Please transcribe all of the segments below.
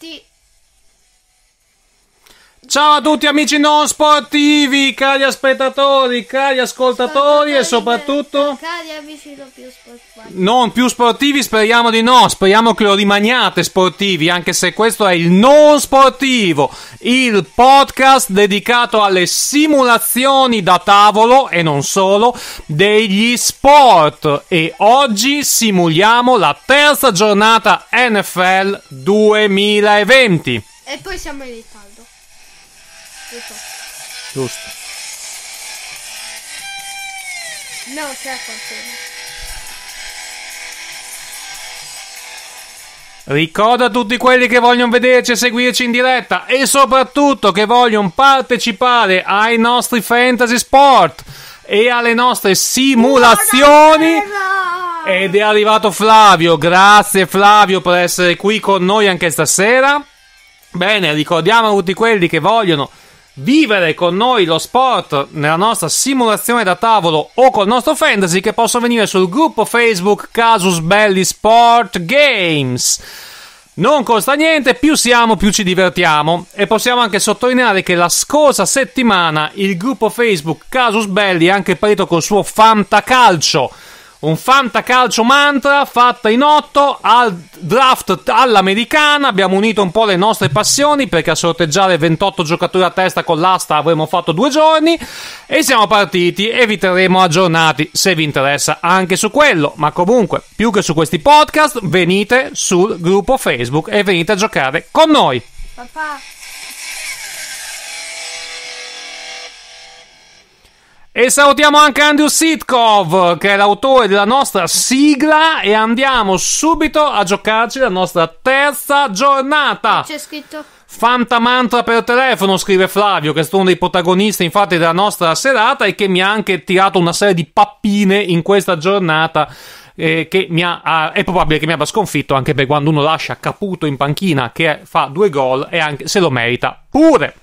effetti Ciao a tutti amici non sportivi, cari spettatori, cari ascoltatori e soprattutto... Cari amici non più sportivi. Non più sportivi, speriamo di no, speriamo che lo rimaniate sportivi, anche se questo è il non sportivo, il podcast dedicato alle simulazioni da tavolo e non solo degli sport. E oggi simuliamo la terza giornata NFL 2020. E poi siamo in Italia. Giusto. Giusto. No, c'è qualcuno. Certo, Ricordo a tutti quelli che vogliono vederci e seguirci in diretta e soprattutto che vogliono partecipare ai nostri fantasy sport e alle nostre simulazioni. Ed è arrivato Flavio, grazie Flavio per essere qui con noi anche stasera. Bene, ricordiamo a tutti quelli che vogliono vivere con noi lo sport nella nostra simulazione da tavolo o col nostro fantasy che possono venire sul gruppo Facebook Casus Belli Sport Games. Non costa niente, più siamo più ci divertiamo e possiamo anche sottolineare che la scorsa settimana il gruppo Facebook Casus Belli ha anche parito col suo Fantacalcio. Calcio un fantacalcio mantra fatta in otto al draft all'americana. Abbiamo unito un po' le nostre passioni perché a sorteggiare 28 giocatori a testa con l'asta avremmo fatto due giorni e siamo partiti e vi terremo aggiornati se vi interessa anche su quello. Ma comunque, più che su questi podcast, venite sul gruppo Facebook e venite a giocare con noi. Papà. E salutiamo anche Andrew Sitkov, che è l'autore della nostra sigla, e andiamo subito a giocarci la nostra terza giornata. C'è scritto Fanta mantra per telefono, scrive Flavio, che è stato uno dei protagonisti infatti della nostra serata e che mi ha anche tirato una serie di pappine in questa giornata. Eh, che mi ha, è probabile che mi abbia sconfitto anche perché quando uno lascia Caputo in panchina che fa due gol e anche se lo merita pure.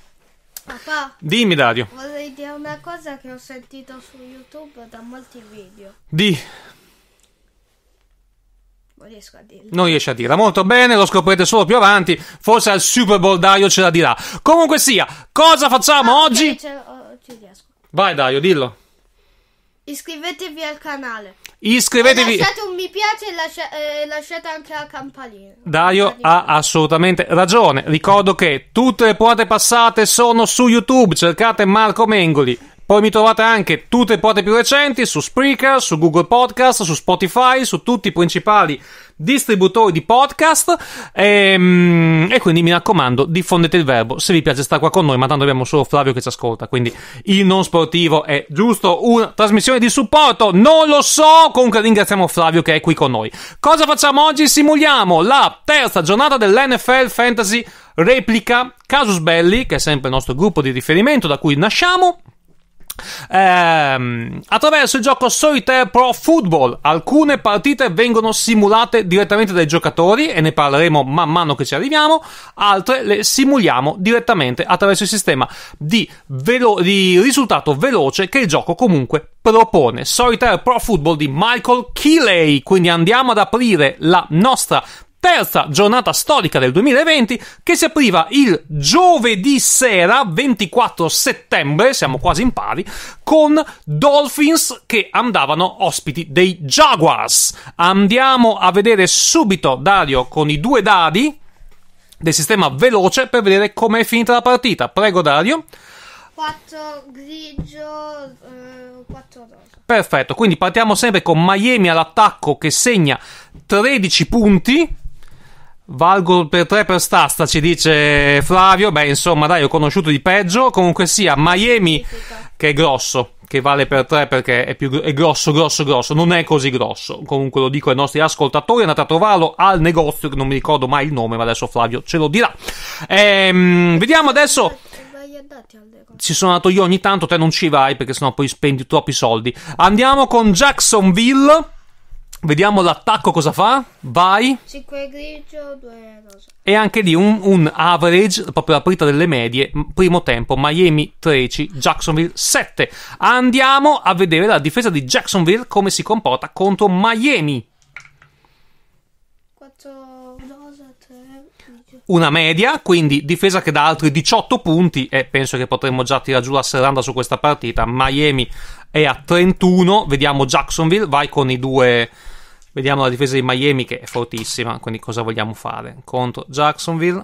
Papà. Dimmi, Dario. Vorrei dire una cosa che ho sentito su YouTube da molti video. Di. Non riesco a dirlo. Non riesce a dirla. Molto bene, lo scoprirete solo più avanti. Forse al Super Bowl Dario ce la dirà. Comunque sia, cosa facciamo ah, oggi? Okay, ce... oh, Vai, Dario, dillo. Iscrivetevi al canale. Iscrivetevi. lasciate un mi piace e lascia, eh, lasciate anche la campanellina. Dario ha assolutamente ragione. Ricordo che tutte le puntate passate sono su YouTube. Cercate Marco Mengoli. Poi mi trovate anche tutte le porte più recenti su Spreaker, su Google Podcast, su Spotify, su tutti i principali distributori di podcast. E, ehm, e, quindi mi raccomando, diffondete il verbo se vi piace stare qua con noi. Ma tanto abbiamo solo Flavio che ci ascolta. Quindi il non sportivo è giusto una trasmissione di supporto. Non lo so. Comunque ringraziamo Flavio che è qui con noi. Cosa facciamo oggi? Simuliamo la terza giornata dell'NFL Fantasy Replica Casus Belli, che è sempre il nostro gruppo di riferimento da cui nasciamo. Ehm, attraverso il gioco Solitaire Pro Football alcune partite vengono simulate direttamente dai giocatori e ne parleremo man mano che ci arriviamo, altre le simuliamo direttamente attraverso il sistema di, velo- di risultato veloce che il gioco comunque propone. Solitaire Pro Football di Michael Keeley, quindi andiamo ad aprire la nostra terza giornata storica del 2020 che si apriva il giovedì sera 24 settembre, siamo quasi in pari, con Dolphins che andavano ospiti dei Jaguars. Andiamo a vedere subito Dario con i due dadi del sistema veloce per vedere com'è finita la partita. Prego Dario. 4 grigio, eh, 4 rosa. Perfetto, quindi partiamo sempre con Miami all'attacco che segna 13 punti Valgo per tre per Stasta, ci dice Flavio. Beh, insomma, dai, ho conosciuto di peggio. Comunque sia, Miami, che è grosso, che vale per tre perché è, più, è grosso, grosso, grosso. Non è così grosso. Comunque lo dico ai nostri ascoltatori. Andate a trovarlo al negozio, che non mi ricordo mai il nome, ma adesso Flavio ce lo dirà. Ehm, vediamo adesso ci sono andato io ogni tanto, te non ci vai perché sennò poi spendi troppi soldi. Andiamo con Jacksonville. Vediamo l'attacco cosa fa. Vai. 5 grigio, 2 rosa. E anche lì un, un average, proprio la partita delle medie, primo tempo, Miami 13, Jacksonville 7. Andiamo a vedere la difesa di Jacksonville come si comporta contro Miami. 4 rosa, 3 grigio. Una media, quindi difesa che dà altri 18 punti e penso che potremmo già tirare giù la serranda su questa partita. Miami è a 31, vediamo Jacksonville, vai con i due Vediamo la difesa di Miami che è fortissima, quindi cosa vogliamo fare? Contro Jacksonville.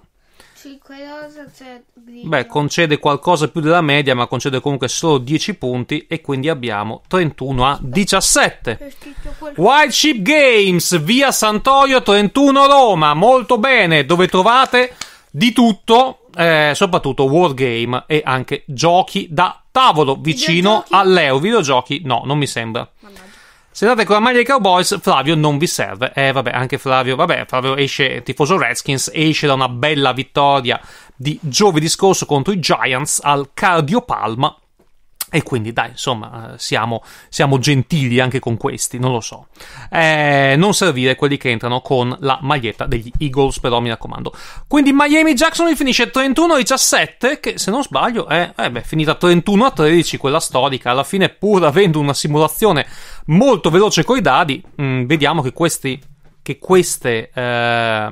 Beh, concede qualcosa più della media, ma concede comunque solo 10 punti e quindi abbiamo 31 a 17. Wild Ship Games, via Santorio 31 Roma, molto bene, dove trovate di tutto, eh, soprattutto wargame e anche giochi da tavolo vicino a Leo. Videogiochi? No, non mi sembra. Mannaggia. Se andate con la maglia dei Cowboys, Flavio non vi serve. Eh, vabbè, anche Flavio, vabbè, Flavio esce, tifoso Redskins, esce da una bella vittoria di giovedì scorso contro i Giants al Cardiopalma e quindi dai, insomma, eh, siamo, siamo, gentili anche con questi, non lo so. Eh, non servire quelli che entrano con la maglietta degli Eagles, però mi raccomando. Quindi Miami Jackson finisce 31-17, che se non sbaglio è eh, beh, finita 31-13 quella storica. Alla fine, pur avendo una simulazione molto veloce coi dadi, mh, mm, vediamo che, questi, che queste... Eh,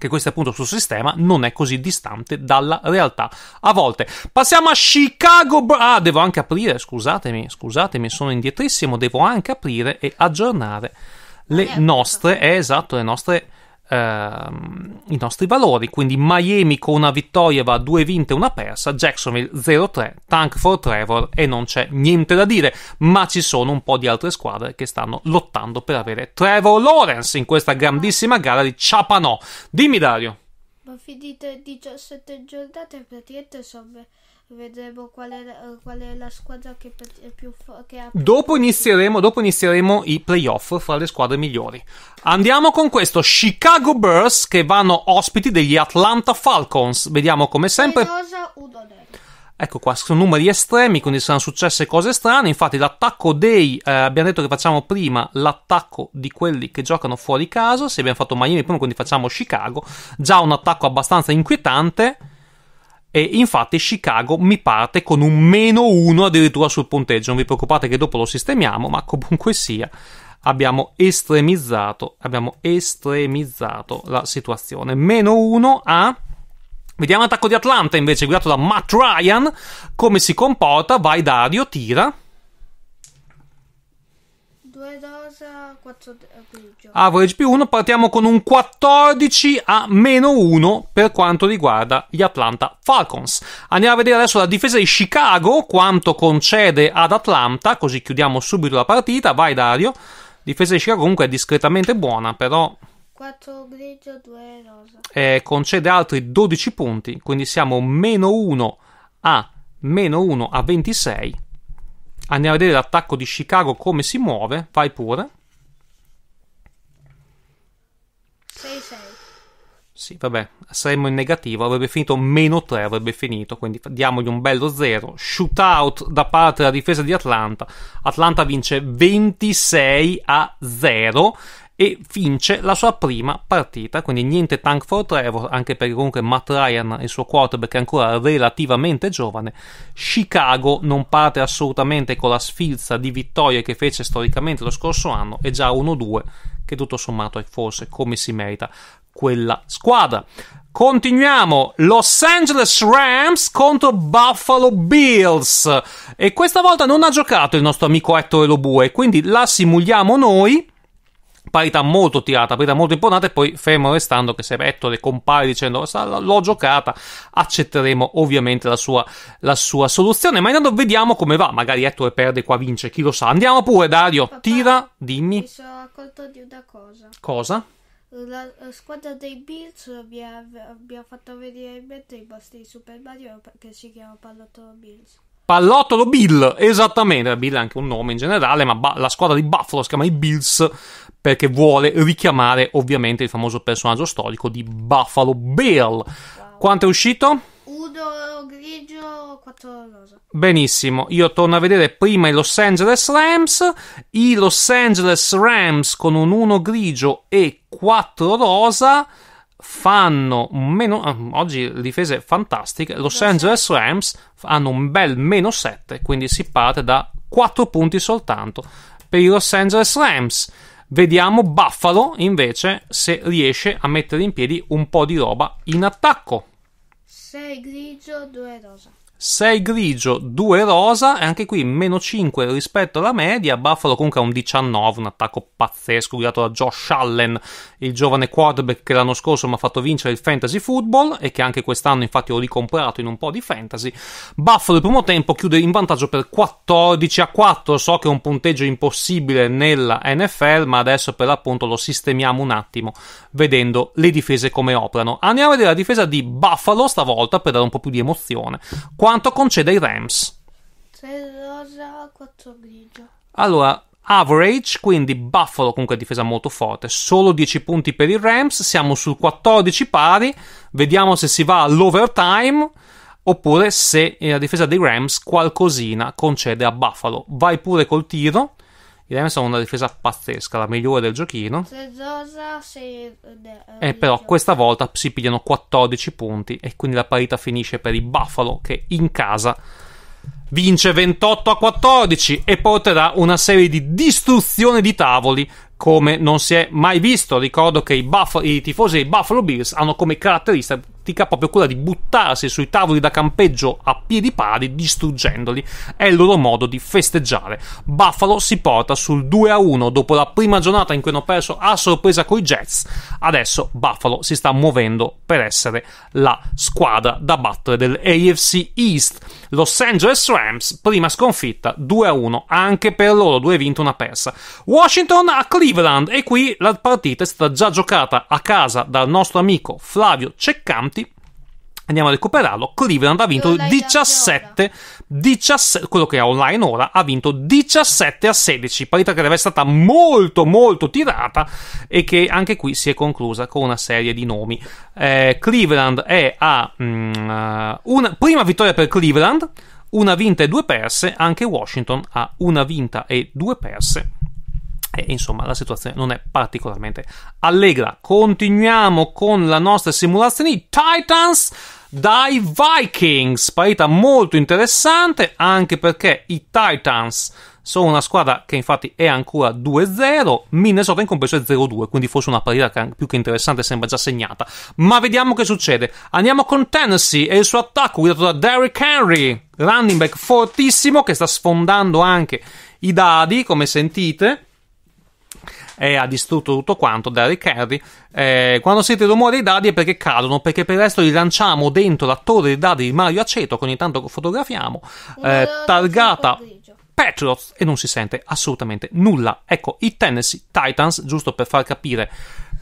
che questo appunto sul sistema non è così distante dalla realtà a volte. Passiamo a Chicago. Ah, devo anche aprire, scusatemi, scusatemi, sono indietrissimo, devo anche aprire e aggiornare le ah, nostre, eh, esatto, le nostre ehm, i nostri valori, quindi Miami con una vittoria va a due vinte e una persa, Jacksonville 0-3, tank for Trevor e non c'è niente da dire, ma ci sono un po' di altre squadre che stanno lottando per avere Trevor Lawrence in questa grandissima gara di Ciapanò. Dimmi Dario. Ma finite 17 giornate praticamente sono vedremo qual è, eh, qual è la squadra che, più, che ha più dopo inizieremo, dopo inizieremo i playoff fra le squadre migliori. Andiamo con questo Chicago Bears che vanno ospiti degli Atlanta Falcons. Vediamo come sempre. ecco qua, sono numeri estremi, quindi saranno successe cose strane. Infatti, l'attacco dei. Eh, abbiamo detto che facciamo prima l'attacco di quelli che giocano fuori caso. Se abbiamo fatto Miami prima, quindi facciamo Chicago. Già un attacco abbastanza inquietante. E infatti Chicago mi parte con un meno 1 addirittura sul punteggio. Non vi preoccupate che dopo lo sistemiamo, ma comunque sia abbiamo estremizzato, abbiamo estremizzato la situazione. Meno 1 a... Vediamo l'attacco di Atlanta invece guidato da Matt Ryan. Come si comporta? Vai Dario, tira. Average eh, più 1, partiamo con un 14 a meno 1 per quanto riguarda gli Atlanta Falcons. Andiamo a vedere adesso la difesa di Chicago, quanto concede ad Atlanta, così chiudiamo subito la partita. Vai Dario. Difesa di Chicago comunque è discretamente buona, però 4 grigio, 2 rosa. Eh, concede altri 12 punti, quindi siamo meno 1 a meno 1 a 26 Andiamo a vedere l'attacco di Chicago come si muove. Vai pure. 6-6. Sì, vabbè, saremmo in negativo, avrebbe finito meno 3, avrebbe finito, quindi diamogli un bello 0. Shootout da parte della difesa di Atlanta. Atlanta vince 26 a 0 e vince la sua prima partita, quindi niente tank for Trevor, anche perché comunque Matt Ryan, il suo quarterback, è ancora relativamente giovane. Chicago non parte assolutamente con la sfilza di vittorie che fece storicamente lo scorso anno, è già 1-2, che tutto sommato è forse come si merita quella squadra. Continuiamo, Los Angeles Rams contro Buffalo Bills. E questa volta non ha giocato il nostro amico Ettore Lobue, quindi la simuliamo noi parità molto tirata, parità molto importante e poi fermo restando che se Vettore compare dicendo l'ho giocata, accetteremo ovviamente la sua, la sua soluzione, ma intanto vediamo come va, magari Ettore perde qua, vince, chi lo sa. Andiamo pure Dario, Papà, tira, dimmi. Mi sono accolto di una cosa. Cosa? La, la squadra dei Bills vi ha, vi ha fatto vedere in mente i vostri Super Mario che si chiama Pallotto Bills. Pallottolo Bill, esattamente. Bill è anche un nome in generale, ma la squadra di Buffalo si chiama i Bills perché vuole richiamare ovviamente il famoso personaggio storico di Buffalo Bill. Quanto è uscito? Udo grigio, quattro rosa. Benissimo, io torno a vedere prima i Los Angeles Rams, i Los Angeles Rams con un 1 grigio e 4 rosa fanno meno, ah, oggi difese fantastiche, Los Angeles Rams hanno un bel meno 7, quindi si parte da 4 punti soltanto per i Los Angeles Rams. Vediamo Buffalo invece se riesce a mettere in piedi un po' di roba in attacco. 6 grigio, 2 rosa. 6 grigio, 2 rosa e anche qui meno 5 rispetto alla media. Buffalo comunque ha un 19, un attacco pazzesco guidato da Josh Allen, il giovane quarterback che l'anno scorso mi ha fatto vincere il fantasy football e che anche quest'anno infatti ho ricomprato in un po' di fantasy. Buffalo il primo tempo chiude in vantaggio per 14 a 4, so che è un punteggio impossibile nella NFL, ma adesso per l'appunto lo sistemiamo un attimo vedendo le difese come operano. Andiamo a vedere la difesa di Buffalo stavolta per dare un po' più di emozione. Qua quanto concede ai Rams? 3 rosa, 4 grigio. Allora, average, quindi Buffalo comunque difesa molto forte, solo 10 punti per i Rams, siamo sul 14 pari, vediamo se si va all'overtime oppure se la difesa dei Rams qualcosina concede a Buffalo. Vai pure col tiro. I Rams hanno una difesa pazzesca, la migliore del giochino. E eh, eh, però diciamo. questa volta si pigliano 14 punti e quindi la parità finisce per i Buffalo che in casa vince 28 a 14 e porterà una serie di distruzioni di tavoli come non si è mai visto. Ricordo che i, Buff- i tifosi dei Buffalo Bills hanno come caratteristica tattica, proprio quella di buttarsi sui tavoli da campeggio a piedi pari, distruggendoli. È il loro modo di festeggiare. Buffalo si porta sul 2-1 dopo la prima giornata in cui hanno perso a sorpresa coi Jets. Adesso Buffalo si sta muovendo per essere la squadra da battere dell'AFC East. Los Angeles Rams, prima sconfitta 2-1, anche per loro due vinte una persa. Washington a Cleveland e qui la partita è stata già giocata a casa dal nostro amico Flavio Ceccanti Andiamo a recuperarlo. Cleveland ha vinto 17, 17, quello che è online ora, ha vinto 17 a 16, parità che deve essere stata molto molto tirata e che anche qui si è conclusa con una serie di nomi. Eh, Cleveland è a mm, una prima vittoria per Cleveland, una vinta e due perse, anche Washington ha una vinta e due perse. E, insomma, la situazione non è particolarmente allegra. Continuiamo con la nostra simulazione di Titans dai Vikings, partita molto interessante anche perché i Titans sono una squadra che infatti è ancora 2-0, Minnesota in compenso è 0-2, quindi forse una partita più che interessante sembra già segnata. Ma vediamo che succede. Andiamo con Tennessee e il suo attacco guidato da Derrick Henry, running back fortissimo che sta sfondando anche i dadi, come sentite e ha distrutto tutto quanto, Derrick Henry. Eh, quando sentite il rumore dei dadi è perché cadono, perché per il resto li lanciamo dentro la torre dei dadi di Mario Aceto, che ogni tanto fotografiamo, eh, targata Patriots e non si sente assolutamente nulla. Ecco, i Tennessee Titans, giusto per far capire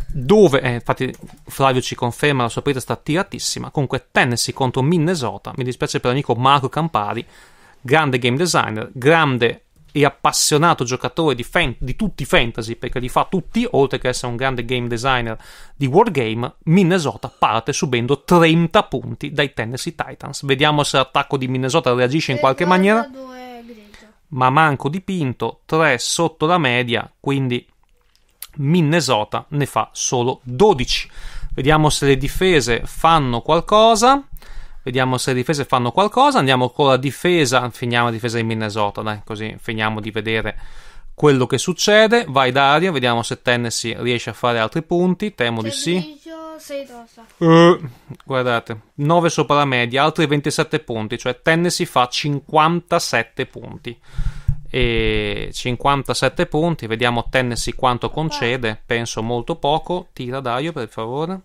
dove, eh, infatti Flavio ci conferma la sua presa sta tiratissima, comunque Tennessee contro Minnesota, mi dispiace per l'amico Marco Campari, grande game designer, grande e appassionato giocatore di, fan- di tutti i fantasy, perché li fa tutti, oltre che essere un grande game designer di Wargame, Minnesota parte subendo 30 punti dai Tennessee Titans. Vediamo se l'attacco di Minnesota reagisce in qualche maniera. Ma manco dipinto, 3 sotto la media, quindi Minnesota ne fa solo 12. Vediamo se le difese fanno qualcosa. Vediamo se le difese fanno qualcosa. Andiamo con la difesa. Finiamo la difesa in Minnesota, dai, così finiamo di vedere quello che succede. Vai Dario, vediamo se Tennessee riesce a fare altri punti. Temo di sì. Uh, guardate, 9 sopra la media, altri 27 punti, cioè Tennessee fa 57 punti. E 57 punti, vediamo Tennessee quanto concede, penso molto poco. Tira Dario per favore.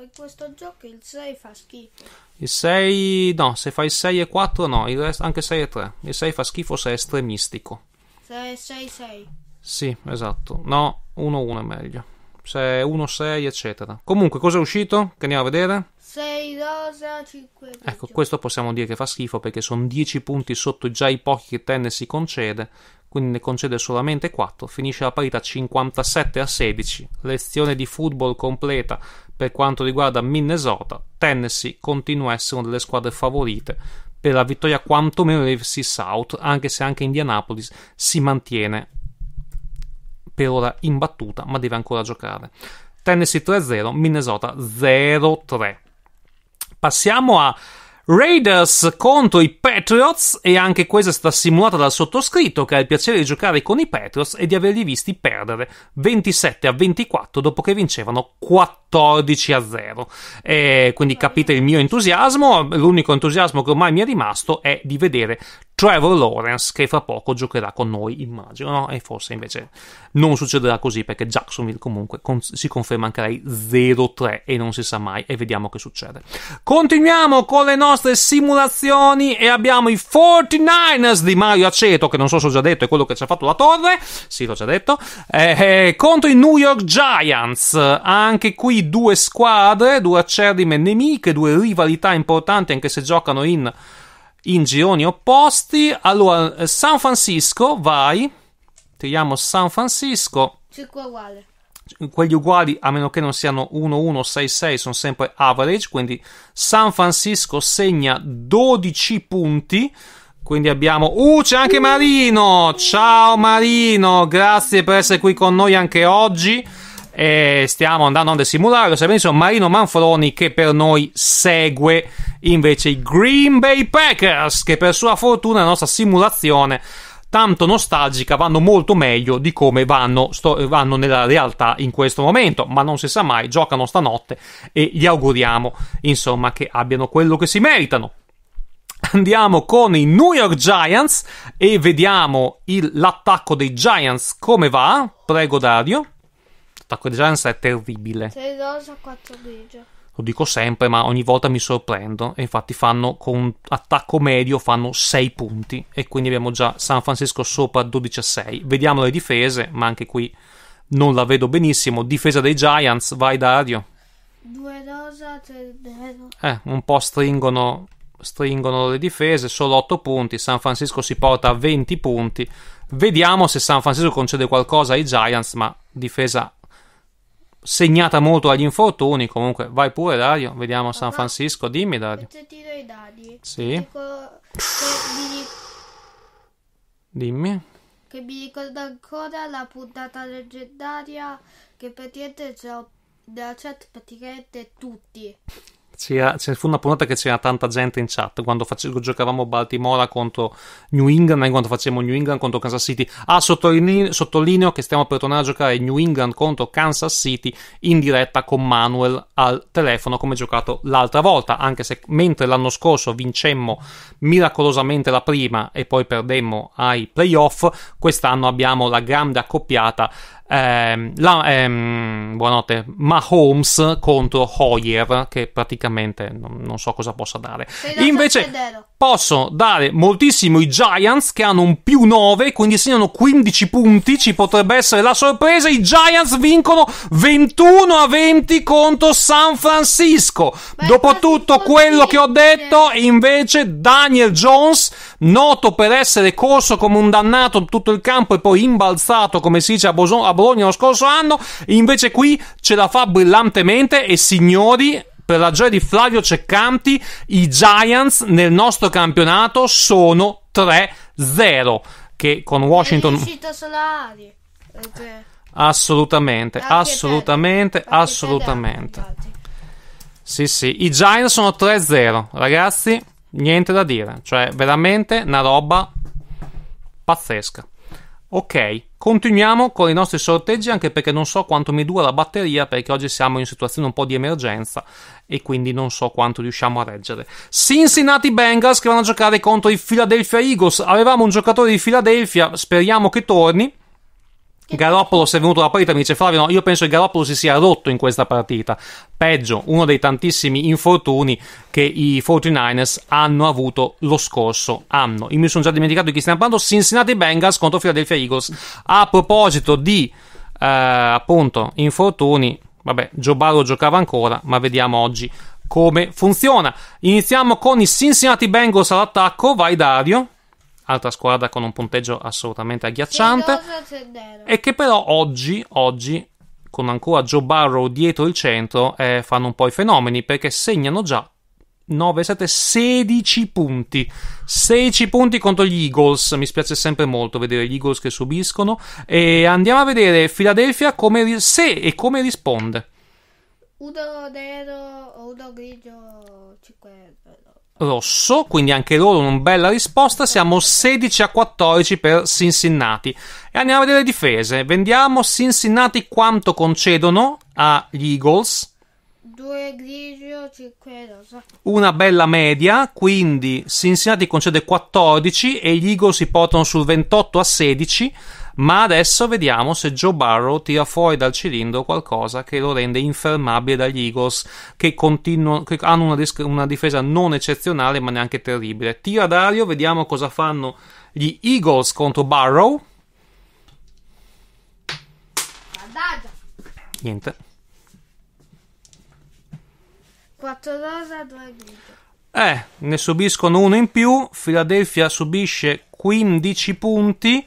Poi questo gioco il 6 fa schifo. Il 6 no, se fai il 6 e 4 no, il resto, anche 6 e 3. Il 6 fa schifo se è estremistico. Se è 6 6. Sì, esatto. No, 1 1 è meglio. Se è 1 6 eccetera. Comunque cosa è uscito? Che andiamo a vedere? 6 rosa 5 Ecco, questo possiamo dire che fa schifo perché sono 10 punti sotto già i pochi che Tenne si concede quindi ne concede solamente 4, finisce la parità 57 a 16, lezione di football completa per quanto riguarda Minnesota, Tennessee continua a essere una delle squadre favorite per la vittoria quantomeno dell'AFC South, anche se anche Indianapolis si mantiene per ora imbattuta, ma deve ancora giocare. Tennessee 3-0, Minnesota 0-3. Passiamo a Raiders contro i Patriots e anche questa è stata simulata dal sottoscritto che ha il piacere di giocare con i Patriots e di averli visti perdere 27 a 24 dopo che vincevano 14 a 0. E quindi capite il mio entusiasmo, l'unico entusiasmo che ormai mi è rimasto è di vedere Trevor Lawrence che fra poco giocherà con noi, immagino, no? E forse invece non succederà così perché Jacksonville comunque con- si conferma anche lei 0-3 e non si sa mai e vediamo che succede. Continuiamo con le nostre simulazioni e abbiamo i 49ers di Mario Aceto che non so se ho già detto è quello che ci ha fatto la torre, sì l'ho già detto, eh, eh contro i New York Giants. Anche qui due squadre, due acerrime nemiche, due rivalità importanti anche se giocano in in gironi opposti. Allora, eh, San Francisco, vai. Tiriamo San Francisco. 5 uguale. Quelli uguali, a meno che non siano 1-1-6-6, sono sempre average. Quindi San Francisco segna 12 punti. Quindi abbiamo. Uh, c'è anche Marino! Ciao Marino, grazie per essere qui con noi anche oggi eh, stiamo andando a simulare, se penso Marino Manfroni che per noi segue invece i Green Bay Packers che per sua fortuna la nostra simulazione tanto nostalgica vanno molto meglio di come vanno, sto, vanno, nella realtà in questo momento, ma non si sa mai, giocano stanotte e gli auguriamo insomma che abbiano quello che si meritano. Andiamo con i New York Giants e vediamo il, l'attacco dei Giants come va. Prego Dario l'attacco di Giants è terribile. Sei rosa, 4 grigio. Lo dico sempre, ma ogni volta mi sorprendo. E infatti fanno con un attacco medio fanno 6 punti. E quindi abbiamo già San Francisco sopra 12 a 6. Vediamo le difese, ma anche qui non la vedo benissimo. Difesa dei Giants, vai Dario. 2 rosa, 3 vero. Eh, un po' stringono stringono le difese, solo 8 punti, San Francisco si porta a 20 punti. Vediamo se San Francisco concede qualcosa ai Giants, ma difesa segnata molto agli infortuni. Comunque, vai pure, Dario. Vediamo a San Francisco. Dimmi, Dario. Se tiro i dadi. Sì. Dico, che vi... Dimmi. Che mi ricordo ancora la puntata leggendaria che praticamente c'ho nella chat praticamente tutti c'era, c'era, fu una puntata che c'era tanta gente in chat quando facevo, giocavamo Baltimora contro New England e eh, quando facevamo New England contro Kansas City. Ah, sottolineo, sottolineo, che stiamo per tornare a giocare New England contro Kansas City in diretta con Manuel al telefono come giocato l'altra volta, anche se mentre l'anno scorso vincemmo miracolosamente la prima e poi perdemmo ai playoff, quest'anno abbiamo la grande accoppiata ehm, la, ehm, buonanotte, Mahomes contro Hoyer, che praticamente non, non so cosa possa dare. Invece, possono dare moltissimo i Giants che hanno un più 9, quindi segnano 15 punti, ci potrebbe essere la sorpresa, i Giants vincono 21 a 20 contro San Francisco. Beh, Dopo tutto quello che ho detto, invece Daniel Jones, noto per essere corso come un dannato tutto il campo e poi imbalzato come si dice a, Boson- a Bologna lo scorso anno, invece qui ce la fa brillantemente e signori per la gioia di Flavio Ceccanti, i Giants nel nostro campionato sono 3-0. Che con Washington. Felicità solari. Perché... Eh, cioè, assolutamente, anche assolutamente, anche assolutamente. sì, sì, i Giants sono 3-0, ragazzi, niente da dire, cioè veramente una roba pazzesca. Ok, continuiamo con i nostri sorteggi anche perché non so quanto mi dura la batteria perché oggi siamo in situazione un po' di emergenza e quindi non so quanto riusciamo a reggere. Cincinnati Bengals che vanno a giocare contro i Philadelphia Eagles. Avevamo un giocatore di Philadelphia, speriamo che torni. Garoppolo è venuto alla partita mi dice Flavio, no, io penso che Garoppolo si sia rotto in questa partita. Peggio, uno dei tantissimi infortuni che i 49ers hanno avuto lo scorso anno. Io mi sono già dimenticato di chi stiamo parlando, Cincinnati Bengals contro Philadelphia Eagles. A proposito di, eh, appunto, infortuni, vabbè, Giobaro giocava ancora, ma vediamo oggi come funziona. Iniziamo con i Cincinnati Bengals all'attacco, vai Dario altra squadra con un punteggio assolutamente agghiacciante. E che però oggi, oggi, con ancora Joe Barrow dietro il centro, eh, fanno un po' i fenomeni perché segnano già 9, 7, 16 punti. 16 punti contro gli Eagles. Mi spiace sempre molto vedere gli Eagles che subiscono. E andiamo a vedere Philadelphia come, se e come risponde. Udo nero, uno grigio, 5 rosso, quindi anche loro una bella risposta. Siamo 16 a 14 per Cincinnati. E andiamo a vedere le difese. Vendiamo Cincinnati quanto concedono agli Eagles. 2 grigio, 5 rosa. Una bella media, quindi Cincinnati concede 14 e gli Eagles si portano sul 28 a 16. Ma adesso vediamo se Joe Barrow tira fuori dal cilindro qualcosa che lo rende infermabile dagli Eagles, che, che hanno una, dis- una, difesa non eccezionale ma neanche terribile. Tira Dario, vediamo cosa fanno gli Eagles contro Barrow. Niente. 4 rosa, 2 grigio. Eh, ne subiscono uno in più. Philadelphia subisce 15 punti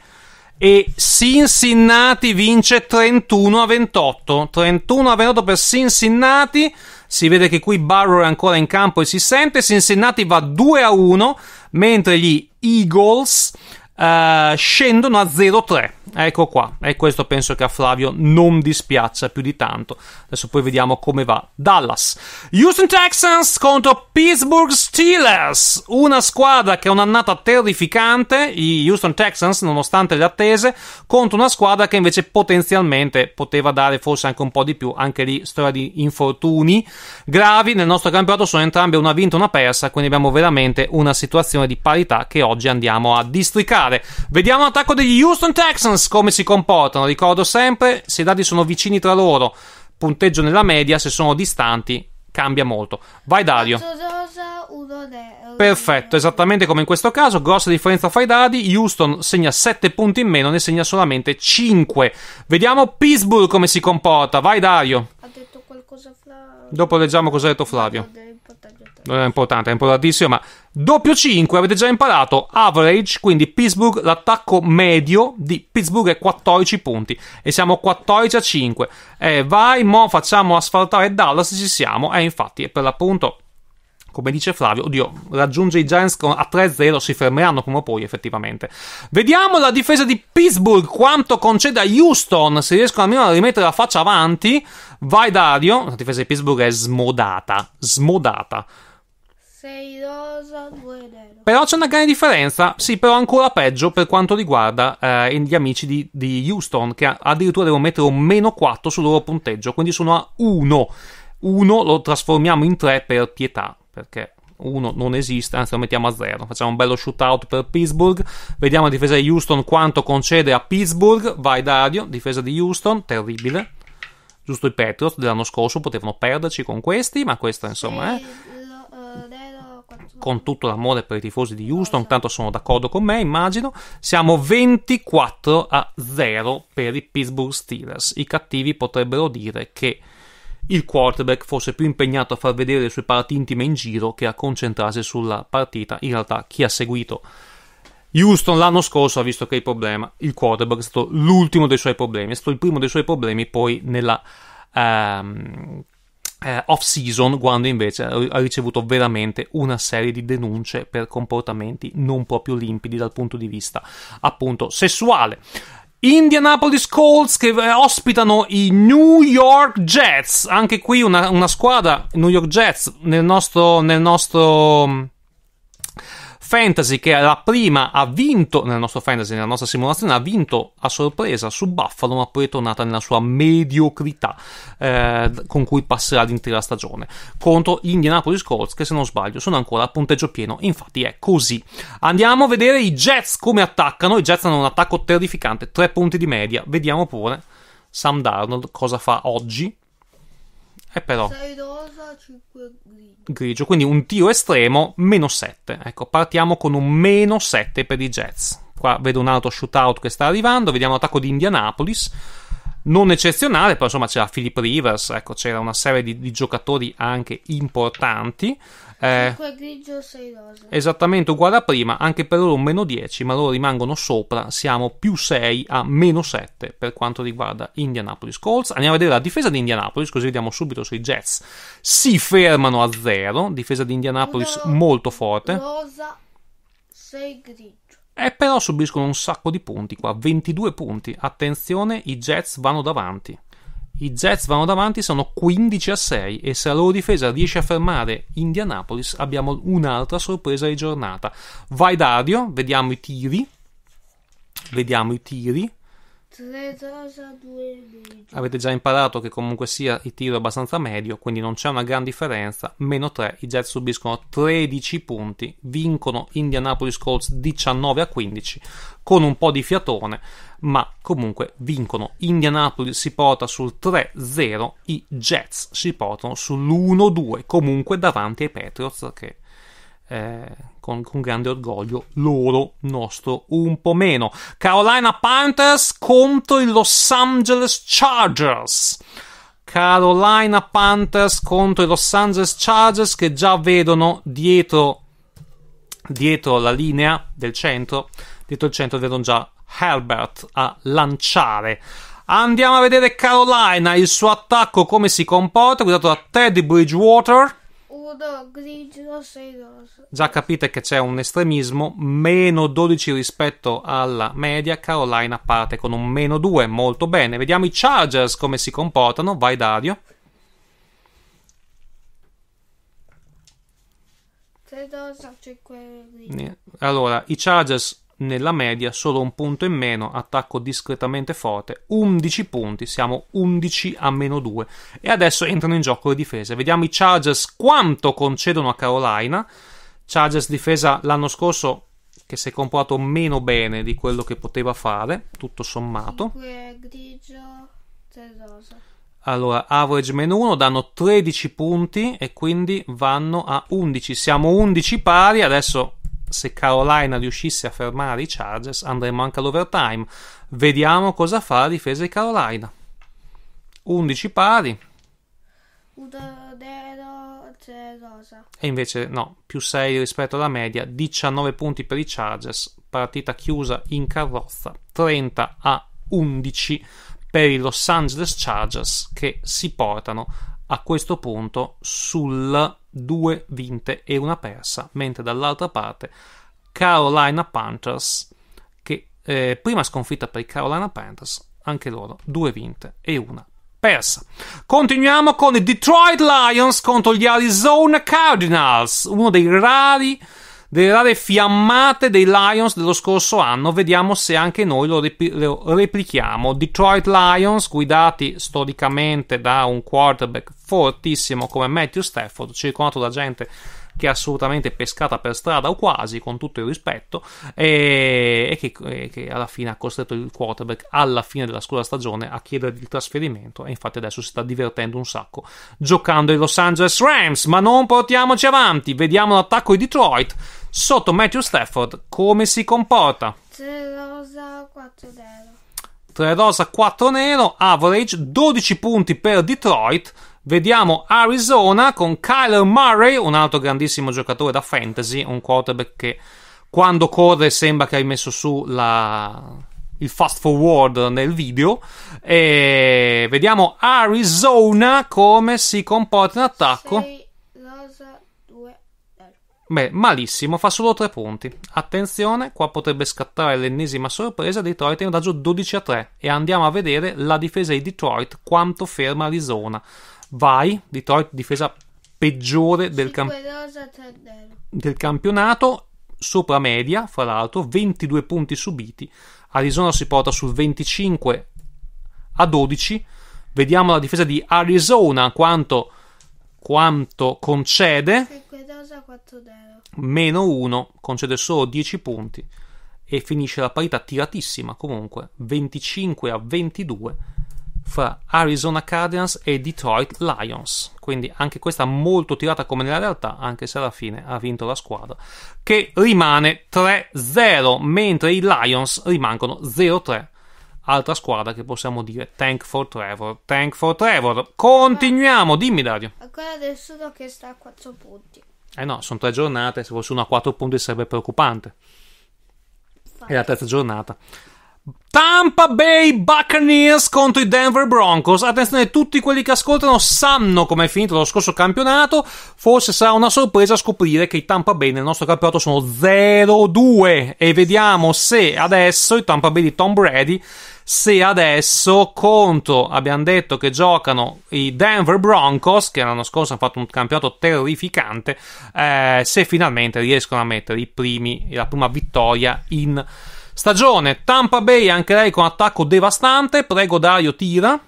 e Cincinnati vince 31 a 28. 31 a 28 per Cincinnati. Si vede che qui Barrow è ancora in campo e si sente. Cincinnati va 2 a 1, mentre gli Eagles uh, scendono a 0 3. Ecco qua, e questo penso che a Flavio non dispiaccia più di tanto. Adesso poi vediamo come va. Dallas, Houston Texans contro Pittsburgh Steelers, una squadra che è un'annata terrificante, i Houston Texans nonostante le attese, contro una squadra che invece potenzialmente poteva dare forse anche un po' di più, anche lì storia di infortuni gravi, nel nostro campionato sono entrambe una vinta e una persa, quindi abbiamo veramente una situazione di parità che oggi andiamo a districare. Vediamo l'attacco degli Houston Texans Suns come si comportano? Ricordo sempre, se i dati sono vicini tra loro, punteggio nella media, se sono distanti, cambia molto. Vai Dario. Perfetto, esattamente come in questo caso, grossa differenza fra i dadi, Houston segna 7 punti in meno, ne segna solamente 5. Vediamo Pittsburgh come si comporta. Vai Dario. Ha detto qualcosa Flavio. Dopo leggiamo cosa ha detto Flavio non è importante, è importantissimo, ma doppio 5 avete già imparato, average, quindi Pittsburgh, l'attacco medio di Pittsburgh è 14 punti e siamo 14 a 5. Eh, vai, mo facciamo asfaltare Dallas, ci siamo, e eh, infatti per l'appunto, come dice Flavio, oddio, raggiunge i Giants a 3-0, si fermeranno prima o poi effettivamente. Vediamo la difesa di Pittsburgh, quanto concede a Houston, se riescono almeno a rimettere la faccia avanti, vai Dario, la difesa di Pittsburgh è smodata, smodata. 6 rosa, 2 nero. Però c'è una grande differenza. Sì, però ancora peggio per quanto riguarda eh, gli amici di, di, Houston, che addirittura devo mettere un meno 4 sul loro punteggio, quindi sono a 1. 1 lo trasformiamo in 3 per pietà, perché 1 non esiste, anzi lo mettiamo a 0. Facciamo un bello shootout per Pittsburgh. Vediamo la difesa di Houston quanto concede a Pittsburgh. Vai Dario, difesa di Houston, terribile. Giusto i Patriots dell'anno scorso potevano perderci con questi, ma questa insomma è... Eh con tutto l'amore per i tifosi di Houston, tanto sono d'accordo con me, immagino. Siamo 24 a 0 per i Pittsburgh Steelers. I cattivi potrebbero dire che il quarterback fosse più impegnato a far vedere le sue parti intime in giro che a concentrarsi sulla partita. In realtà, chi ha seguito Houston l'anno scorso ha visto che il problema, il quarterback è stato l'ultimo dei suoi problemi, è stato il primo dei suoi problemi poi nella ehm, eh, off season quando invece ha ricevuto veramente una serie di denunce per comportamenti non proprio limpidi dal punto di vista appunto sessuale. Indianapolis Colts che eh, ospitano i New York Jets. Anche qui una, una squadra, New York Jets, nel nostro, nel nostro mm, Fantasy che la prima ha vinto nel nostro Fantasy, nella nostra simulazione, ha vinto a sorpresa su Buffalo, ma poi è tornata nella sua mediocrità eh, con cui passerà l'intera stagione contro gli Indianapolis Colts che se non sbaglio sono ancora a punteggio pieno, infatti è così. Andiamo a vedere i Jets come attaccano, i Jets hanno un attacco terrificante, tre punti di media, vediamo pure Sam Darnold cosa fa oggi e eh, però 6 rosa, 5 grigio. grigio. Quindi un tiro estremo, meno 7. Ecco, partiamo con un meno 7 per i Jets. Qua vedo un altro shootout che sta arrivando. Vediamo l'attacco di Indianapolis non eccezionale, però insomma c'era Philip Rivers, ecco, c'era una serie di, di giocatori anche importanti. Eh, grigio 6 rosa. Esattamente uguale a prima, anche per loro un meno 10, ma loro rimangono sopra, siamo più 6 a meno 7 per quanto riguarda Indianapolis Colts. Andiamo a vedere la difesa di Indianapolis, così vediamo subito sui Jets si fermano a 0, difesa di Indianapolis ro- molto forte. Rosa 6 grigio. E eh, però subiscono un sacco di punti qua, 22 punti. Attenzione, i Jets vanno davanti. I Jets vanno davanti, sono 15 a 6 e se la loro difesa riesce a fermare Indianapolis abbiamo un'altra sorpresa di giornata. Vai Dario, vediamo i tiri. Vediamo i tiri. Avete già imparato che comunque sia il tiro abbastanza medio, quindi non c'è una gran differenza. Meno 3, i Jets subiscono 13 punti, vincono Indianapolis Colts 19 a 15 con un po' di fiatone, ma comunque vincono. Indianapolis si porta sul 3-0, i Jets si portano sull'1-2, comunque davanti ai Patriots che eh, con, con, grande orgoglio loro, nostro un po' meno. Carolina Panthers contro i Los Angeles Chargers. Carolina Panthers contro i Los Angeles Chargers che già vedono dietro, dietro la linea del centro, dietro il centro vedono già Herbert a lanciare. Andiamo a vedere Carolina, il suo attacco come si comporta, guidato da Teddy Bridgewater scudo grigio sedoso. Già capite che c'è un estremismo, meno 12 rispetto alla media, Carolina parte con un meno 2, molto bene. Vediamo i Chargers come si comportano, vai Dario. Allora, i Chargers nella media solo un punto in meno, attacco discretamente forte, 11 punti, siamo 11 a meno 2 e adesso entrano in gioco le difese. Vediamo i Chargers quanto concedono a Carolina. Chargers difesa l'anno scorso che si è comportato meno bene di quello che poteva fare, tutto sommato. grigio, 3 Allora, average meno 1 danno 13 punti e quindi vanno a 11. Siamo 11 pari, adesso se Carolina riuscisse a fermare i Chargers andremo anche all'overtime. Vediamo cosa fa la difesa di Carolina. 11 pari. E invece no, più 6 rispetto alla media, 19 punti per i Chargers, partita chiusa in carrozza, 30 a 11 per i Los Angeles Chargers che si portano a questo punto sul due vinte e una persa, mentre dall'altra parte Carolina Panthers, che eh, prima sconfitta per i Carolina Panthers, anche loro due vinte e una persa. Continuiamo con i Detroit Lions contro gli Arizona Cardinals, uno dei rari delle rare fiammate dei Lions dello scorso anno. Vediamo se anche noi lo, rep- lo replichiamo. Detroit Lions, guidati storicamente da un quarterback fortissimo come Matthew Stafford, circondato da gente che è assolutamente pescata per strada o quasi, con tutto il rispetto, e, e, che, che, alla fine ha costretto il quarterback alla fine della scorsa stagione a chiedergli il trasferimento e infatti adesso si sta divertendo un sacco giocando ai Los Angeles Rams, ma non portiamoci avanti, vediamo l'attacco di Detroit Sotto Matthew Stafford come si comporta? 3 rosa, 4 nero. 3 rosa, 4 nero, average 12 punti per Detroit. Vediamo Arizona con Kyler Murray, un altro grandissimo giocatore da fantasy, un quarterback che quando corre sembra che hai messo su la... il fast forward nel video. E vediamo Arizona come si comporta in attacco. Sei... Beh, malissimo, fa solo 3 punti. Attenzione, qua potrebbe scattare l'ennesima sorpresa. Detroit è in raggio 12 a 3. E andiamo a vedere la difesa di Detroit quanto ferma Arizona. Vai, Detroit, difesa peggiore del, camp- del campionato, sopra media, fra l'altro, 22 punti subiti. Arizona si porta sul 25 a 12. Vediamo la difesa di Arizona quanto, quanto concede. Cosa 4 Dero? Meno 1, concede solo 10 punti e finisce la parità tiratissima comunque, 25 a 22 fra Arizona Cardinals e Detroit Lions. Quindi anche questa molto tirata come nella realtà, anche se alla fine ha vinto la squadra, che rimane 3-0, mentre i Lions rimangono 0-3. Altra squadra che possiamo dire tank for Trevor, tank for Trevor. Continuiamo, dimmi Dario. Ancora nessuno che sta a 4 punti. Eh no, sono tre giornate, se fosse uno a quattro punti sarebbe preoccupante. È la terza giornata. Tampa Bay Buccaneers contro i Denver Broncos. Attenzione, tutti quelli che ascoltano sanno com'è finito lo scorso campionato. Forse sarà una sorpresa scoprire che i Tampa Bay nel nostro campionato sono 0-2. E vediamo se adesso i Tampa Bay di Tom Brady se adesso conto, abbiamo detto che giocano i Denver Broncos, che l'anno scorso hanno fatto un campionato terrificante, eh, se finalmente riescono a mettere i primi, la prima vittoria in stagione. Tampa Bay, anche lei con attacco devastante, prego Dario, tira.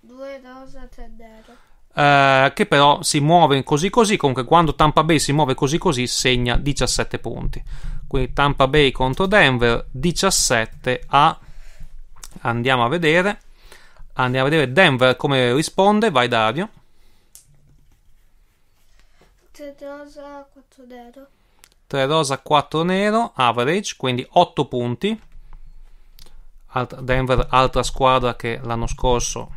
2, 2, tre destra eh, che però si muove così così, comunque quando Tampa Bay si muove così così segna 17 punti. Quindi Tampa Bay contro Denver 17 a andiamo a vedere. Andiamo a vedere Denver come risponde, vai Dario. Tre rosa, 4 nero. 3 rosa, 4 nero, average, quindi 8 punti. Denver, altra squadra che l'anno scorso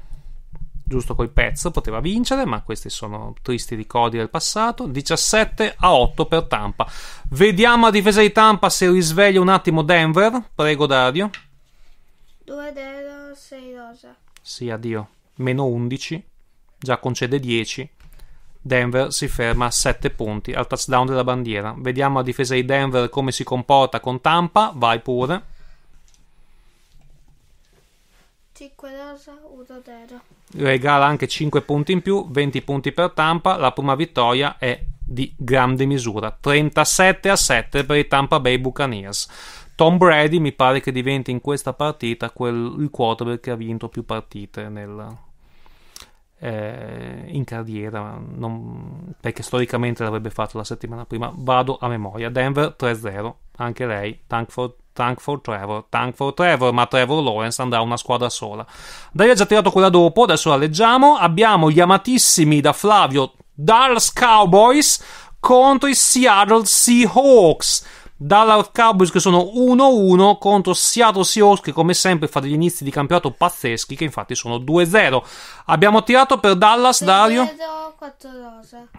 giusto col pezzo poteva vincere, ma questi sono tristi ricordi del passato. 17 a 8 per Tampa. Vediamo a difesa di Tampa se risveglia un attimo Denver. Prego Dario. 2 0 6 Rosa. Sì, addio. Meno 11, già concede 10. Denver si ferma a 7 punti al touchdown della bandiera. Vediamo a difesa di Denver come si comporta con Tampa. Vai pure. 5 rosa, 1 0 regala anche 5 punti in più, 20 punti per Tampa, la prima vittoria è di grande misura, 37 a 7 per i Tampa Bay Buccaneers. Tom Brady mi pare che diventi in questa partita quel, il quarterback che ha vinto più partite nel, eh, in carriera, non, perché storicamente l'avrebbe fatto la settimana prima. Vado a memoria. Denver 3-0, anche lei, Tankford Tank for Trevor, Tank for Trevor, ma Trevor Lawrence andrà una squadra sola. Daria ha già tirato quella dopo, adesso la leggiamo. Abbiamo gli amatissimi da Flavio Dallas Cowboys contro i Seattle Seahawks. Dallas Cowboys che sono 1-1 contro Seattle Seahawks che come sempre fa degli inizi di campionato pazzeschi che infatti sono 2-0. Abbiamo tirato per Dallas, Dario?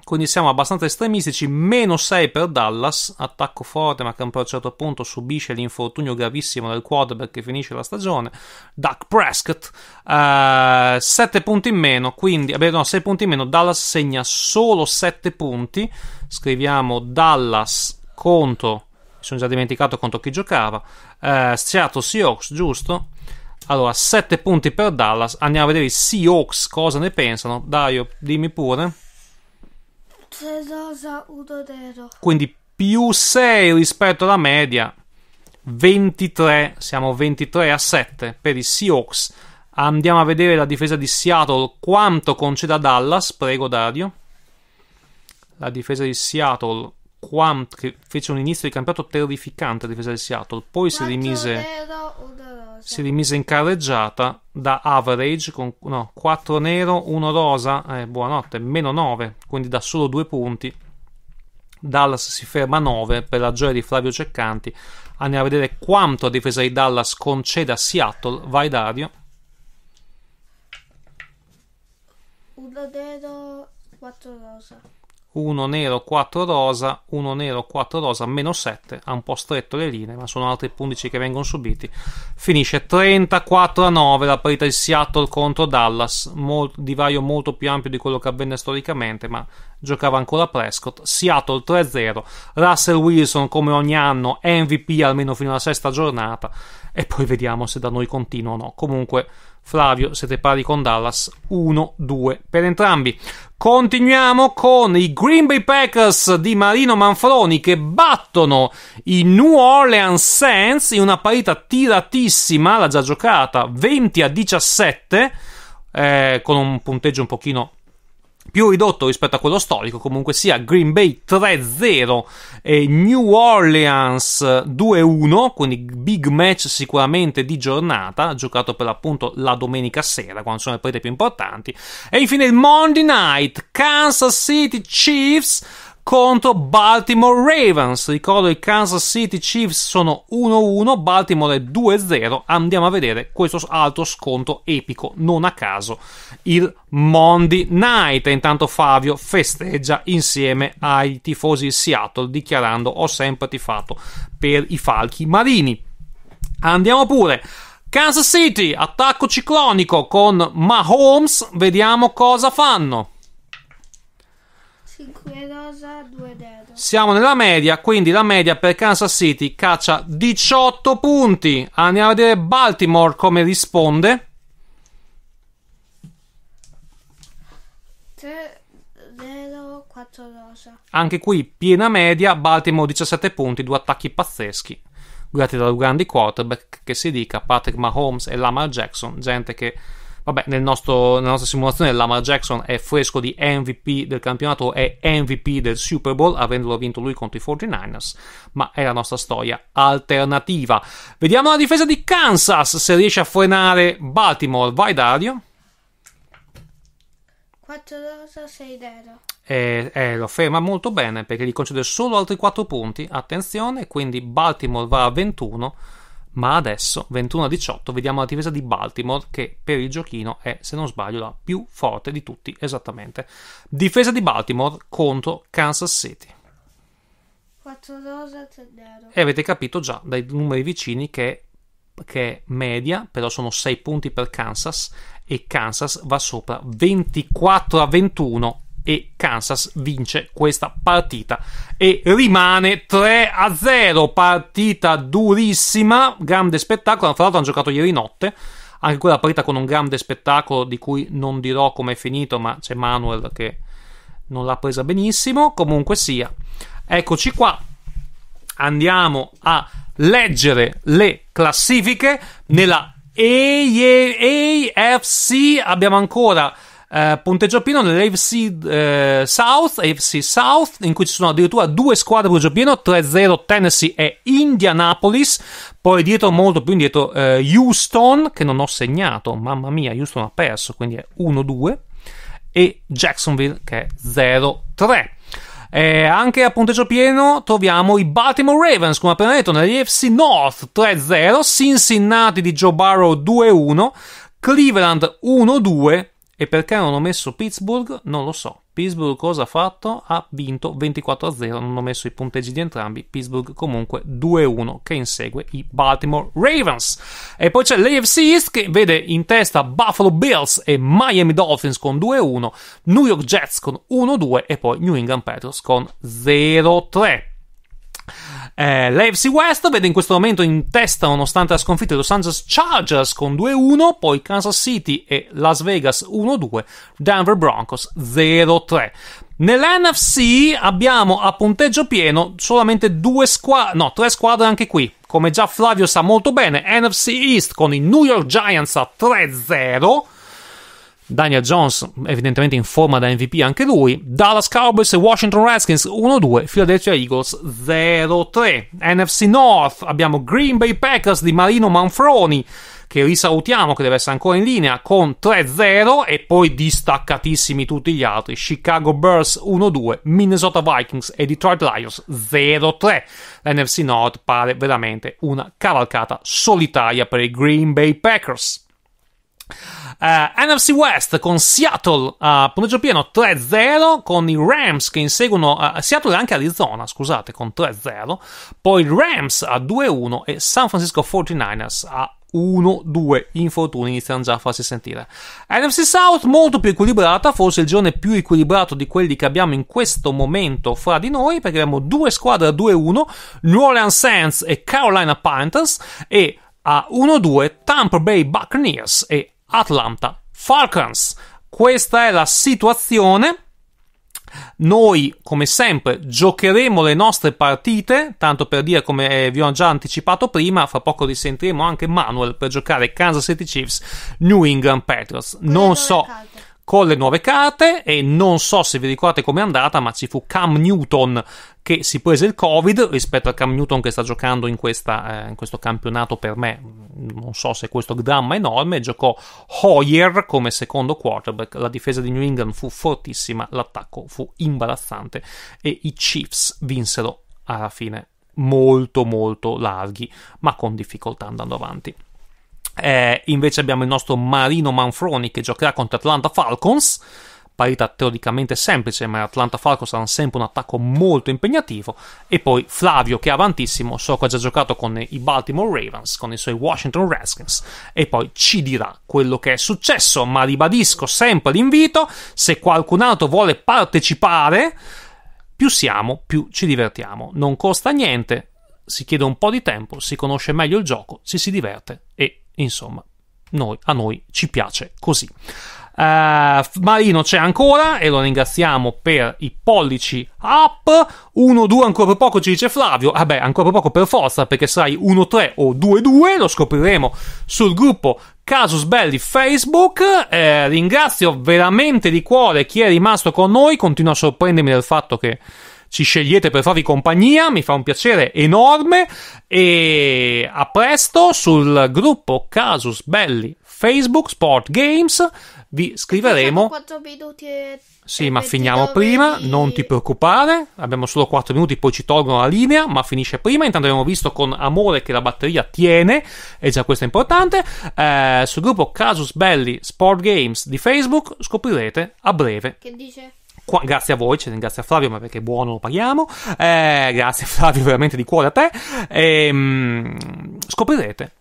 Quindi siamo abbastanza estremistici, meno 6 per Dallas, attacco forte ma che a un certo punto subisce l'infortunio gravissimo del quarterback che finisce la stagione, Duck Prescott, uh, eh, 7 punti in meno, quindi abbiamo eh, no, 6 punti in meno, Dallas segna solo 7 punti, scriviamo Dallas contro sono già dimenticato contro chi giocava. Eh, Seattle Seahawks, giusto? Allora, 7 punti per Dallas. Andiamo a vedere i Seahawks cosa ne pensano. Dario, dimmi pure. Quindi più 6 rispetto alla media. 23, siamo 23 a 7 per i Seahawks. Andiamo a vedere la difesa di Seattle quanto concede a Dallas, prego Dario. La difesa di Seattle Quam che fece un inizio di campionato terrificante a difesa del Seattle, poi si rimise, si rimise, in carreggiata da average con no, 4 nero, 1 rosa, eh, buonanotte, meno 9, quindi da solo 2 punti. Dallas si ferma a 9 per la gioia di Flavio Ceccanti. Andiamo a vedere quanto a difesa di Dallas conceda a Seattle. Vai Dario. 1 nero, 4 rosa. 1 nero 4 rosa 1 nero 4 rosa meno 7 ha un po' stretto le linee ma sono altri 11 che vengono subiti finisce 34 a 9 la partita di Seattle contro Dallas Mol- divario molto più ampio di quello che avvenne storicamente ma giocava ancora Prescott Seattle 3-0 Russell Wilson come ogni anno MVP almeno fino alla sesta giornata e poi vediamo se da noi continua o no comunque Flavio siete pari con Dallas 1-2 per entrambi. Continuiamo con i Green Bay Packers di Marino Manfroni che battono i New Orleans Saints in una partita tiratissima, l'ha già giocata 20 a 17 eh, con un punteggio un pochino più ridotto rispetto a quello storico, comunque sia Green Bay 3-0 e New Orleans 2-1, quindi big match sicuramente di giornata, giocato per l'appunto la domenica sera, quando sono le partite più importanti. E infine il Monday Night, Kansas City Chiefs contro Baltimore Ravens. Ricordo i Kansas City Chiefs sono 1-1, Baltimore è 2-0. Andiamo a vedere questo altro sconto epico, non a caso, il Monday Night. intanto Fabio festeggia insieme ai tifosi di Seattle dichiarando ho sempre tifato per i falchi marini. Andiamo pure. Kansas City, attacco ciclonico con Mahomes, vediamo cosa fanno. 5 rosa, 2 nero. Siamo nella media, quindi la media per Kansas City caccia 18 punti. Andiamo a vedere Baltimore come risponde. 3 0, 4 rosa. Anche qui piena media, Baltimore 17 punti, due attacchi pazzeschi. Guidati da grandi quarterback che si dica Patrick Mahomes e Lamar Jackson, gente che Vabbè, nel nostro, nella nostra simulazione Lamar Jackson è fresco di MVP del campionato e MVP del Super Bowl, avendolo vinto lui contro i 49ers, ma è la nostra storia alternativa. Vediamo la difesa di Kansas, se riesce a frenare Baltimore. Vai Dario. 4 6 0 Eh, eh, lo ferma molto bene perché gli concede solo altri 4 punti. Attenzione, quindi Baltimore va a 21 ma adesso, 21-18, vediamo la difesa di Baltimore che per il giochino è, se non sbaglio, la più forte di tutti, esattamente. Difesa di Baltimore contro Kansas City. 4 rosa, 3 E avete capito già dai numeri vicini che, che è media, però sono 6 punti per Kansas e Kansas va sopra 24 a 21 e Kansas vince questa partita e rimane 3 a 0 partita durissima grande spettacolo fra l'altro hanno giocato ieri notte anche quella partita con un grande spettacolo di cui non dirò come è finito ma c'è Manuel che non l'ha presa benissimo comunque sia eccoci qua andiamo a leggere le classifiche nella AFC abbiamo ancora eh, punteggio pieno dell'AFC eh, South, AFC South, in cui ci sono addirittura due squadre punteggio pieno, 3-0 Tennessee e Indianapolis, poi dietro, molto più indietro, eh, Houston, che non ho segnato, mamma mia, Houston ha perso, quindi è 1-2, e Jacksonville, che è 0-3. Eh, anche a punteggio pieno troviamo i Baltimore Ravens, come appena detto, negli FC North 3-0, Cincinnati di Joe Barrow 2-1, Cleveland 1-2 e perché non ho messo Pittsburgh? Non lo so. Pittsburgh cosa ha fatto? Ha vinto 24-0, non ho messo i punteggi di entrambi. Pittsburgh comunque 2-1 che insegue i Baltimore Ravens. E poi c'è l'AFC East che vede in testa Buffalo Bills e Miami Dolphins con 2-1, New York Jets con 1-2 e poi New England Patriots con 0-3. Eh, L'AFC West vede in questo momento in testa, nonostante la sconfitta, Los Angeles Chargers con 2-1, poi Kansas City e Las Vegas 1-2, Denver Broncos 0-3. Nell'NFC abbiamo a punteggio pieno solamente due squadre, no, tre squadre anche qui. Come già Flavio sa molto bene, NFC East con i New York Giants a 3-0 Daniel Jones, evidentemente in forma da MVP anche lui. Dallas Cowboys e Washington Redskins 1-2, Philadelphia Eagles 0-3. NFC North abbiamo Green Bay Packers di Marino Manfroni che risalutiamo che deve essere ancora in linea con 3-0 e poi distaccatissimi tutti gli altri Chicago Bears 1-2 Minnesota Vikings e Detroit Lions 0-3 l'NFC North pare veramente una cavalcata solitaria per i Green Bay Packers Uh, eh, NFC West con Seattle a uh, punteggio pieno 3-0, con i Rams che inseguono uh, Seattle e anche Arizona, scusate, con 3-0, poi Rams a 2-1 e San Francisco 49ers a 1-2 infortuni iniziano già a farsi sentire. NFC South molto più equilibrata, forse il giorno più equilibrato di quelli che abbiamo in questo momento fra di noi, perché abbiamo due squadre a 2-1, New Orleans Saints e Carolina Panthers, e a 1-2 Tampa Bay Buccaneers e Atlanta Falcons. Questa è la situazione. Noi, come sempre, giocheremo le nostre partite, tanto per dire come eh, vi ho già anticipato prima, fra poco risentiremo anche Manuel per giocare Kansas City Chiefs, New England Patriots. Non so... Calda con le nuove carte e non so se vi ricordate com'è andata, ma ci fu Cam Newton che si prese il Covid rispetto a Cam Newton che sta giocando in, questa, eh, in questo campionato per me, mm, non so se questo dramma enorme, giocò Hoyer come secondo quarterback, la difesa di New England fu fortissima, l'attacco fu imbarazzante e i Chiefs vinsero alla fine molto molto larghi, ma con difficoltà andando avanti. Eh, invece abbiamo il nostro Marino Manfroni che giocherà contro Atlanta Falcons. Partita teoricamente semplice, ma Atlanta Falcons sarà sempre un attacco molto impegnativo. E poi Flavio, che è avantissimo, so che ha già giocato con i Baltimore Ravens, con i suoi Washington Redskins, e poi ci dirà quello che è successo. Ma ribadisco sempre l'invito: se qualcun altro vuole partecipare, più siamo, più ci divertiamo. Non costa niente, si chiede un po' di tempo, si conosce meglio il gioco, ci si diverte e Insomma, noi, a noi ci piace così. Uh, Marino c'è ancora e lo ringraziamo per i pollici up. 1-2 ancora per poco ci dice Flavio. Vabbè, ah, ancora per poco per forza perché sarai 1-3 o 2-2. Lo scopriremo sul gruppo Casus Belli Facebook. Eh, ringrazio veramente di cuore chi è rimasto con noi. continuo a sorprendermi del fatto che ci scegliete per farvi compagnia, mi fa un piacere enorme e a presto sul gruppo Casus Belli Facebook Sport Games vi scriveremo. Sì, ma finiamo prima, non ti preoccupare, abbiamo solo 4 minuti, poi ci tolgono la linea, ma finisce prima. Intanto abbiamo visto con amore che la batteria tiene, e già questo è importante. Eh, sul gruppo Casus Belli Sport Games di Facebook scoprirete a breve. Che dice? Qua, grazie a voi, cioè, grazie a Flavio, ma perché è buono lo paghiamo. Eh, grazie Flavio, veramente di cuore a te. E, mm, scoprirete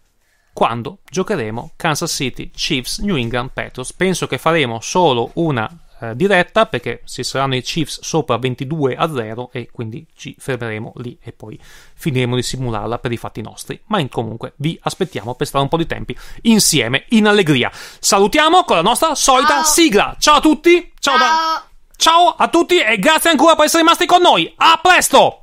quando giocheremo Kansas City Chiefs New England Patriots. Penso che faremo solo una eh, diretta perché ci saranno i Chiefs sopra 22 a 0 e quindi ci fermeremo lì e poi finiremo di simularla per i fatti nostri. Ma comunque vi aspettiamo per stare un po' di tempi insieme in allegria. Salutiamo con la nostra solita Ciao. sigla. Ciao a tutti. Ciao, Ciao. da Ciao a tutti e grazie ancora per essere rimasti con noi. A presto!